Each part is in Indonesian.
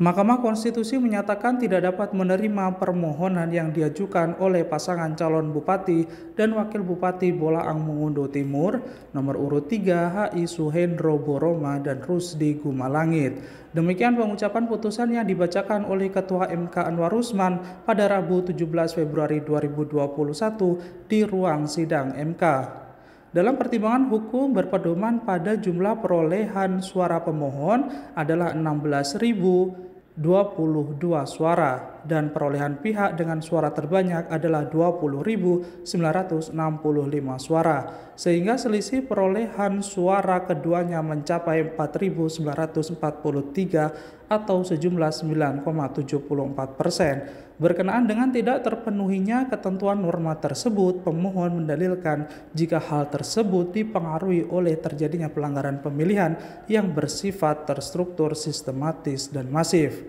Mahkamah Konstitusi menyatakan tidak dapat menerima permohonan yang diajukan oleh pasangan calon bupati dan wakil bupati Bolaang Mongondo Timur nomor urut 3 HI Suhendro Boroma dan Rusdi Gumalangit. Demikian pengucapan putusan yang dibacakan oleh Ketua MK Anwar Usman pada Rabu 17 Februari 2021 di ruang sidang MK. Dalam pertimbangan hukum berpedoman pada jumlah perolehan suara pemohon adalah 16.022 suara dan perolehan pihak dengan suara terbanyak adalah 20.965 suara, sehingga selisih perolehan suara keduanya mencapai 4.943 atau sejumlah 9,74 persen. Berkenaan dengan tidak terpenuhinya ketentuan norma tersebut, pemohon mendalilkan jika hal tersebut dipengaruhi oleh terjadinya pelanggaran pemilihan yang bersifat terstruktur, sistematis, dan masif.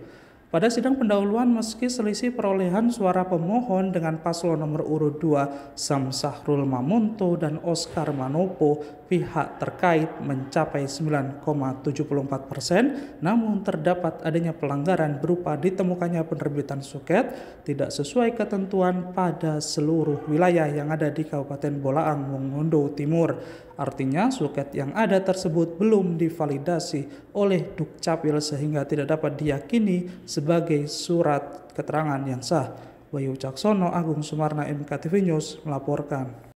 Pada sidang pendahuluan meski selisih perolehan suara pemohon dengan paslon nomor urut 2 Sam Sahrul Mamunto dan Oscar Manopo pihak terkait mencapai 9,74 persen, namun terdapat adanya pelanggaran berupa ditemukannya penerbitan suket tidak sesuai ketentuan pada seluruh wilayah yang ada di Kabupaten Bolaang, Mongondo Timur. Artinya suket yang ada tersebut belum divalidasi oleh Dukcapil sehingga tidak dapat diyakini sebagai surat keterangan yang sah. Bayu Caksono, Agung Sumarna, MKTV News melaporkan.